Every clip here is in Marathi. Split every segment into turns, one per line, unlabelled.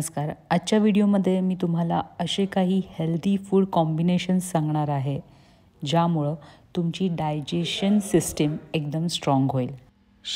नमस्कार आजच्या व्हिडिओमध्ये मी तुम्हाला असे काही हेल्दी फूड कॉम्बिनेशन्स सांगणार आहे ज्यामुळं तुमची डायजेशन सिस्टीम एकदम स्ट्रॉंग होईल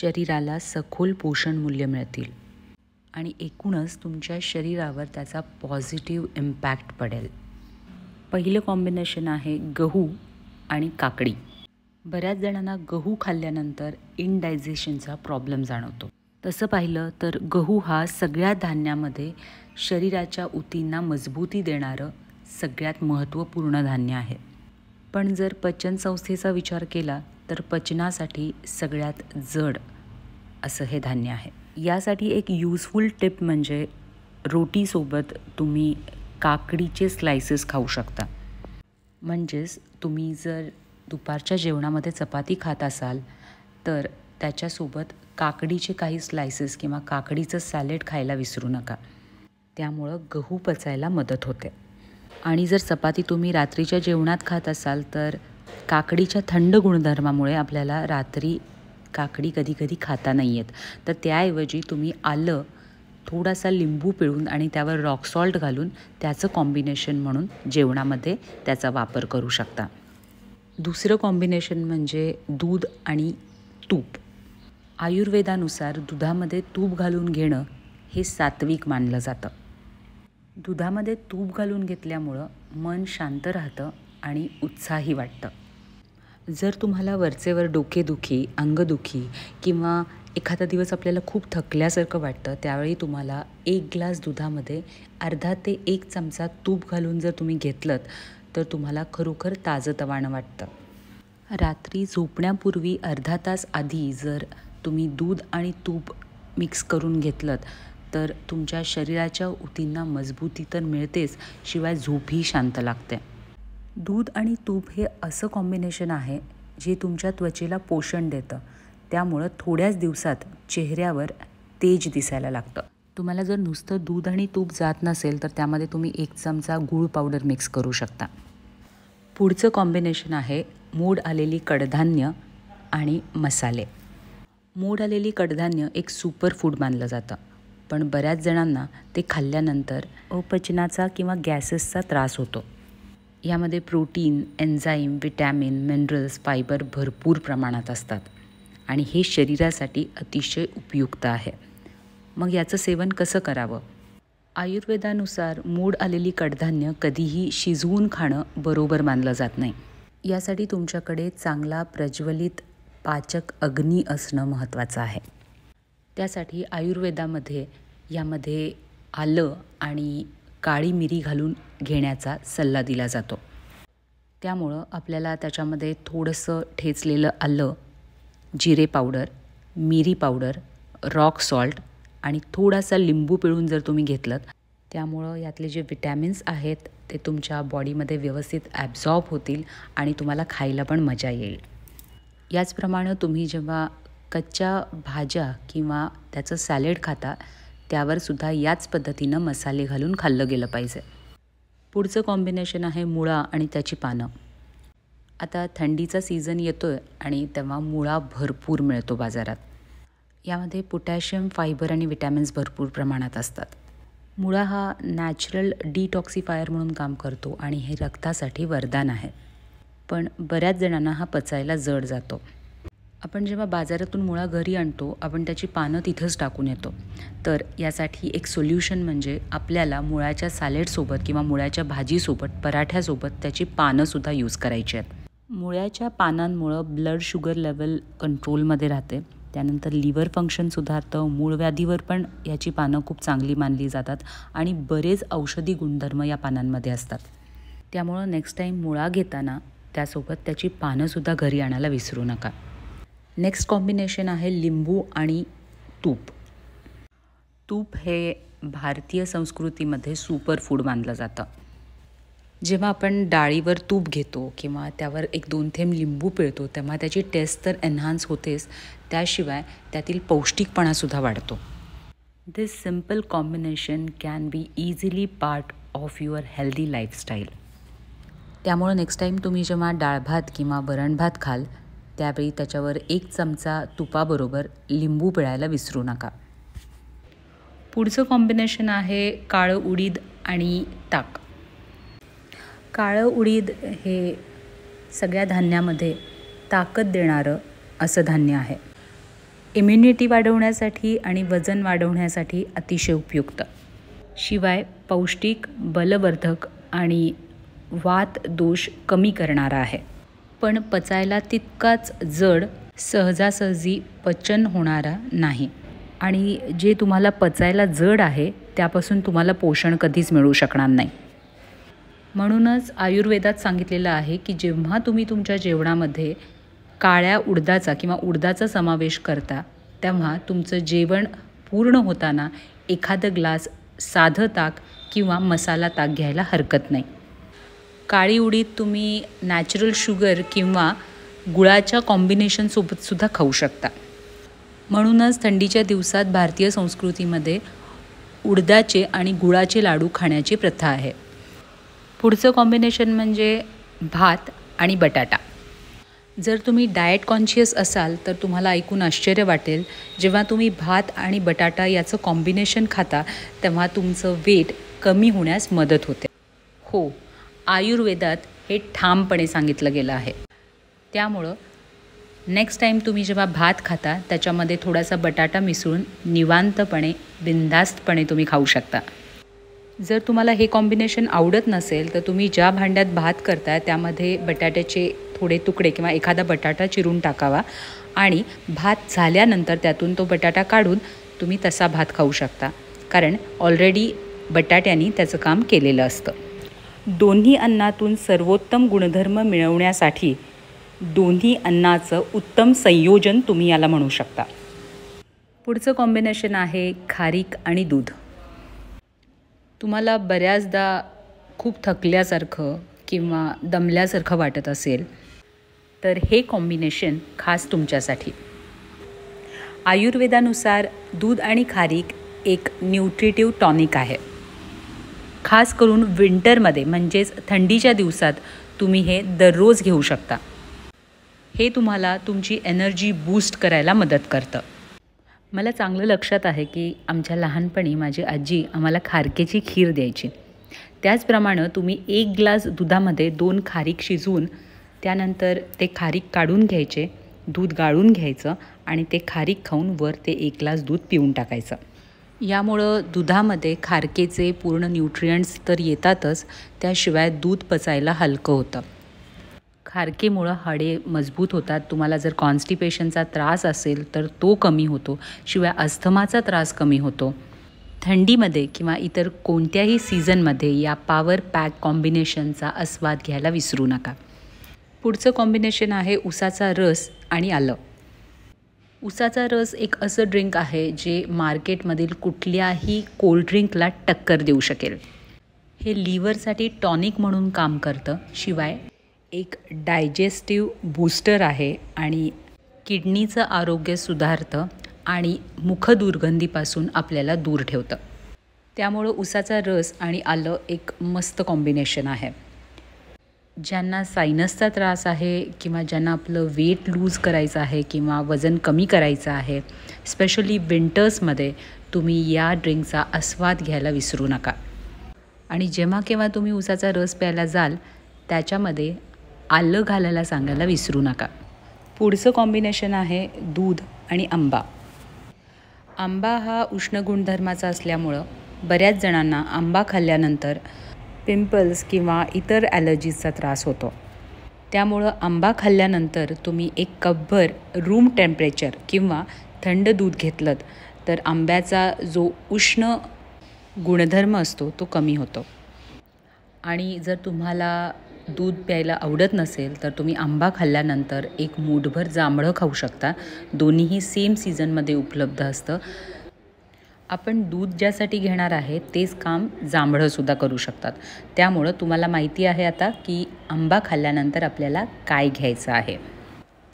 शरीराला सखोल पोषण मूल्य मिळतील आणि एकूणच तुमच्या शरीरावर त्याचा पॉझिटिव्ह इम्पॅक्ट पडेल पहिलं कॉम्बिनेशन आहे गहू आणि काकडी बऱ्याच जणांना गहू खाल्ल्यानंतर इनडायजेशनचा प्रॉब्लेम जाणवतो तसं पाहिलं तर गहू हा सगळ्या धान्यामध्ये शरीराच्या ऊतींना मजबूती देणारं सगळ्यात महत्त्वपूर्ण धान्य आहे पण जर पचन संस्थेचा विचार केला तर पचनासाठी सगळ्यात जड असं हे धान्य आहे यासाठी एक यूजफुल टिप म्हणजे रोटीसोबत तुम्ही काकडीचे स्लायसेस खाऊ शकता म्हणजेच तुम्ही जर दुपारच्या जेवणामध्ये चपाती खात असाल तर त्याच्यासोबत काकडीचे काही स्लायसेस किंवा काकडीचं सॅलेड खायला विसरू नका त्यामुळं गहू पचायला मदत होते आणि जर चपाती तुम्ही रात्रीच्या जेवणात खात असाल तर काकडीच्या थंड गुणधर्मामुळे आपल्याला रात्री काकडी कधी कधी खाता नाही आहेत तर त्याऐवजी तुम्ही आलं थोडासा लिंबू पिळून आणि त्यावर रॉक सॉल्ट घालून त्याचं कॉम्बिनेशन म्हणून जेवणामध्ये त्याचा वापर करू शकता दुसरं कॉम्बिनेशन म्हणजे दूध आणि तूप आयुर्वेदानुसार दुधामध्ये तूप घालून घेणं हे सात्विक मानलं जातं दुधामध्ये तूप घालून घेतल्यामुळं मन शांत राहतं आणि उत्साही वाटतं जर तुम्हाला वरचेवर डोकेदुखी अंगदुखी किंवा एखादा दिवस आपल्याला खूप थकल्यासारखं वाटतं त्यावेळी तुम्हाला एक ग्लास दुधामध्ये अर्धा ते एक चमचा तूप घालून जर तुम्ही घेतलं तर तुम्हाला खरोखर ताजंतवाणं वाटतं रात्री झोपण्यापूर्वी अर्धा तास आधी जर तुम्ही दूध आणि तूप मिक्स करून घेतलं तर तुमच्या शरीराच्या ऊतींना मजबूती तर मिळतेच शिवाय झोपही शांत लागते दूध आणि तूप हे असं कॉम्बिनेशन आहे जे तुमच्या त्वचेला पोषण देतं त्यामुळं थोड्याच दिवसात चेहऱ्यावर तेज दिसायला लागतं तुम्हाला जर नुसतं दूध आणि तूप जात नसेल तर त्यामध्ये तुम्ही एक चमचा गूळ पावडर मिक्स करू शकता पुढचं कॉम्बिनेशन आहे मूड आलेली कडधान्य आणि मसाले मोड आलेली कडधान्य एक सुपरफूड मानलं जातं पण बऱ्याच जणांना ते खाल्ल्यानंतर अपचनाचा किंवा गॅसेसचा त्रास होतो यामध्ये protein enzyme vitamin minerals fibre भरपूर प्रमाणात असतात आणि हे शरीरासाठी अतिशय उपयुक्त आहे मग याचं सेवन कसं करावं आयुर्वेदानुसार मूड आलेली कडधान्य कधीही शिजवून खाणं बरोबर मानलं जात नाही यासाठी तुमच्याकडे चांगला प्रज्वलित पाचक अग्नी असणं महत्त्वाचं आहे त्यासाठी आयुर्वेदामध्ये यामध्ये आलं आणि काळी मिरी घालून घेण्याचा सल्ला दिला जातो त्यामुळं आपल्याला त्याच्यामध्ये थोडंसं ठेचलेलं आलं जिरे पावडर मिरी पावडर रॉक सॉल्ट आणि थोडासा लिंबू पिळून जर तुम्ही घेतलं त्यामुळं यातले जे विटॅमिन्स आहेत ते तुमच्या बॉडीमध्ये व्यवस्थित ॲब्झॉर्ब होतील आणि तुम्हाला खायला पण मजा येईल याचप्रमाणे तुम्ही जेव्हा कच्च्या भाज्या किंवा त्याचं सॅलेड खाता त्यावरसुद्धा याच पद्धतीनं मसाले घालून खाल्लं गेलं पाहिजे पुढचं कॉम्बिनेशन आहे मुळा आणि त्याची पानं आता थंडीचा सीझन येतो आहे आणि तेव्हा मुळा भरपूर मिळतो बाजारात यामध्ये पोटॅशियम फायबर आणि विटॅमिन्स भरपूर प्रमाणात असतात मुळा हा नॅचरल डिटॉक्सिफायर म्हणून काम करतो आणि हे रक्तासाठी वरदान आहे पण बऱ्याच जणांना हा पचायला जड जातो आपण जेव्हा बाजारातून मुळा घरी आणतो आपण त्याची पानं तिथंच टाकून येतो तर यासाठी एक सोल्युशन म्हणजे आपल्याला मुळाच्या सॅलेडसोबत किंवा मुळाच्या भाजीसोबत पराठ्यासोबत त्याची पानंसुद्धा यूज करायची आहेत मुळ्याच्या पानांमुळं ब्लड शुगर लेवल कंट्रोलमध्ये राहते त्यानंतर लिव्हर फंक्शन सुधारतं मूळ व्याधीवर पण याची पानं खूप चांगली मानली जातात आणि बरेच औषधी गुणधर्म या पानांमध्ये असतात त्यामुळं नेक्स्ट टाईम मुळा घेताना त्यासोबत त्याची पानंसुद्धा घरी आणायला विसरू नका नेक्स्ट कॉम्बिनेशन आहे लिंबू आणि तूप तूप हे भारतीय संस्कृतीमध्ये सुपर फूड मानलं जातं जेव्हा आपण डाळीवर तूप घेतो किंवा त्यावर एक दोन थेंब लिंबू पिळतो तेव्हा त्याची टेस्ट तर एन्हान्स होतेच त्याशिवाय त्यातील पौष्टिकपणासुद्धा वाढतो this simple combination can be easily part of your healthy lifestyle त्यामुळं नेक्स्ट टाईम तुम्ही जेव्हा डाळ भात किंवा वरण भात खाल त्यावेळी त्याच्यावर एक चमचा तुपाबरोबर लिंबू पिळायला विसरू नका पुढचं कॉम्बिनेशन आहे काळं उडीद आणि ताक काळं उडीद हे सगळ्या धान्यामध्ये ताकद देणारं असं धान्य आहे इम्युनिटी वाढवण्यासाठी आणि वजन वाढवण्यासाठी अतिशय उपयुक्त शिवाय पौष्टिक बलवर्धक आणि वात दोष कमी करणारा आहे पण पचायला तितकाच जड सहजासहजी पचन होणारा नाही आणि जे तुम्हाला पचायला जड आहे त्यापासून तुम्हाला पोषण कधीच मिळू शकणार नाही म्हणूनच आयुर्वेदात सांगितलेलं आहे की जेव्हा तुम्ही तुमच्या जेवणामध्ये काळ्या उडदाचा किंवा उडदाचा समावेश करता तेव्हा तुमचं जेवण पूर्ण होताना एखादं ग्लास साधं ताक किंवा मसाला ताक घ्यायला हरकत नाही काळी उडीत तुम्ही नॅचरल शुगर किंवा गुळाच्या कॉम्बिनेशनसोबतसुद्धा खाऊ शकता म्हणूनच थंडीच्या दिवसात भारतीय संस्कृतीमध्ये उडदाचे आणि गुळाचे लाडू खाण्याची प्रथा आहे पुढचं कॉम्बिनेशन म्हणजे भात आणि बटाटा जर तुम्ही डाएट कॉन्शियस असाल तर तुम्हाला ऐकून आश्चर्य वाटेल जेव्हा तुम्ही भात आणि बटाटा याचं कॉम्बिनेशन खाता तेव्हा तुमचं वेट कमी होण्यास मदत होते हो आयुर्वेदात हे ठामपणे सांगितलं गेलं आहे त्यामुळं नेक्स्ट टाईम तुम्ही जेव्हा भात खाता त्याच्यामध्ये थोडासा बटाटा मिसळून निवांतपणे बिनधास्तपणे तुम्ही खाऊ शकता जर तुम्हाला हे कॉम्बिनेशन आवडत नसेल तर तुम्ही ज्या भांड्यात भात करताय त्यामध्ये बटाट्याचे थोडे तुकडे किंवा एखादा बटाटा चिरून टाकावा आणि भात झाल्यानंतर त्यातून तो बटाटा काढून तुम्ही तसा भात खाऊ शकता कारण ऑलरेडी बटाट्याने त्याचं काम केलेलं असतं दोन्ही अन्नातून सर्वोत्तम गुणधर्म मिळवण्यासाठी दोन्ही अन्नाचं उत्तम संयोजन तुम्ही याला म्हणू शकता पुढचं कॉम्बिनेशन आहे खारीक आणि दूध तुम्हाला बऱ्याचदा खूप थकल्यासारखं किंवा दमल्यासारखं वाटत असेल तर हे कॉम्बिनेशन खास तुमच्यासाठी आयुर्वेदानुसार दूध आणि खारीक एक न्यूट्रिटिव्ह टॉनिक आहे खास करून विंटरमध्ये म्हणजेच थंडीच्या दिवसात तुम्ही हे दररोज घेऊ शकता हे तुम्हाला तुमची एनर्जी बूस्ट करायला मदत करतं मला चांगलं लक्षात आहे की आमच्या लहानपणी माझी आजी आम्हाला खारकेची खीर द्यायची त्याचप्रमाणे तुम्ही एक ग्लास दुधामध्ये दोन खारीक शिजवून त्यानंतर ते खारीक काढून घ्यायचे दूध गाळून घ्यायचं आणि ते खारीक खाऊन वर ते एक ग्लास दूध पिऊन टाकायचं यामुळं दुधामध्ये खारकेचे पूर्ण न्यूट्रियंट्स तर येतातच त्याशिवाय दूध पचायला हलकं होतं खारकेमुळं हाडे मजबूत होतात तुम्हाला जर कॉन्स्टिपेशनचा त्रास असेल तर तो कमी होतो शिवाय अस्थमाचा त्रास कमी होतो थंडीमध्ये किंवा इतर कोणत्याही सीझनमध्ये या पॉवर पॅक कॉम्बिनेशनचा आस्वाद घ्यायला विसरू नका पुढचं कॉम्बिनेशन आहे उसाचा रस आणि आलं उसाचा रस एक असं ड्रिंक आहे जे मार्केटमधील कुठल्याही कोल्ड्रिंकला टक्कर देऊ शकेल हे लिव्हरसाठी टॉनिक म्हणून काम करतं शिवाय एक डायजेस्टिव्ह बूस्टर आहे आणि किडनीचं आरोग्य सुधारतं आणि मुखदुर्गंधीपासून आपल्याला दूर ठेवतं त्यामुळं उसाचा रस आणि आलं एक मस्त कॉम्बिनेशन आहे ज्यांना सायनसचा त्रास आहे किंवा ज्यांना आपलं वेट लूज करायचं आहे किंवा वजन कमी करायचं आहे स्पेशली विंटर्समध्ये तुम्ही या ड्रिंकचा आस्वाद घ्यायला विसरू नका आणि जेव्हा केव्हा तुम्ही उसाचा रस प्यायला जाल त्याच्यामध्ये आलं घालायला सांगायला विसरू नका पुढचं कॉम्बिनेशन आहे दूध आणि आंबा आंबा हा उष्ण गुणधर्माचा असल्यामुळं बऱ्याच जणांना आंबा खाल्ल्यानंतर पिंपल्स किंवा इतर ॲलर्जीजचा त्रास होतो त्यामुळं आंबा खाल्ल्यानंतर तुम्ही एक कपभर रूम टेम्परेचर किंवा थंड दूध घेतलं तर आंब्याचा जो उष्ण गुणधर्म असतो तो कमी होतो आणि जर तुम्हाला दूध प्यायला आवडत नसेल तर तुम्ही आंबा खाल्ल्यानंतर एक मूठभर जांभळं खाऊ शकता दोन्हीही सेम सीझनमध्ये उपलब्ध असतं आपण दूध ज्यासाठी घेणार आहे तेच काम जांभळंसुद्धा करू शकतात त्यामुळं तुम्हाला माहिती आहे आता की आंबा खाल्ल्यानंतर आपल्याला काय घ्यायचं आहे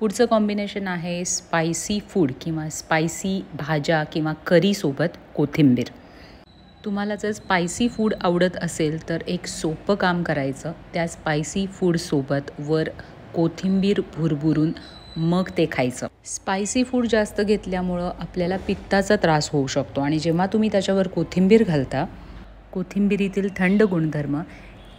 पुढचं कॉम्बिनेशन आहे स्पायसी फूड किंवा स्पायसी भाज्या किंवा करीसोबत कोथिंबीर तुम्हाला जर स्पायसी फूड आवडत असेल तर एक सोपं काम करायचं त्या स्पायसी फूडसोबत वर कोथिंबीर भुरभुरून मग ते खायचं स्पायसी फूड जास्त घेतल्यामुळं आपल्याला पित्ताचा त्रास होऊ शकतो आणि जेव्हा तुम्ही त्याच्यावर कोथिंबीर घालता कोथिंबिरीतील थंड गुणधर्म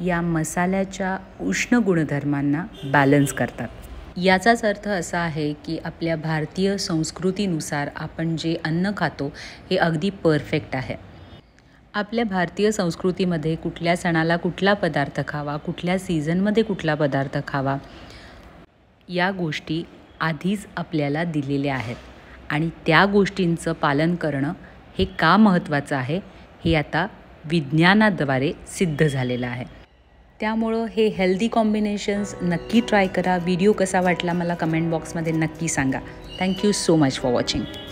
या मसाल्याच्या उष्ण गुणधर्मांना बॅलन्स करतात याचाच अर्थ असा आहे की आपल्या भारतीय संस्कृतीनुसार आपण जे अन्न खातो हे अगदी परफेक्ट आहे आपल्या भारतीय संस्कृतीमध्ये कुठल्या सणाला कुठला पदार्थ खावा कुठल्या सीझनमध्ये कुठला पदार्थ खावा या गोष्टी आधीच आपल्याला दिलेले आहेत आणि त्या गोष्टींचं पालन करणं हे का महत्त्वाचं आहे हे आता विज्ञानाद्वारे सिद्ध झालेलं आहे त्यामुळं हे हेल्दी कॉम्बिनेशन्स नक्की ट्राय करा व्हिडिओ कसा वाटला मला कमेंट बॉक्समध्ये नक्की सांगा thank you so much for watching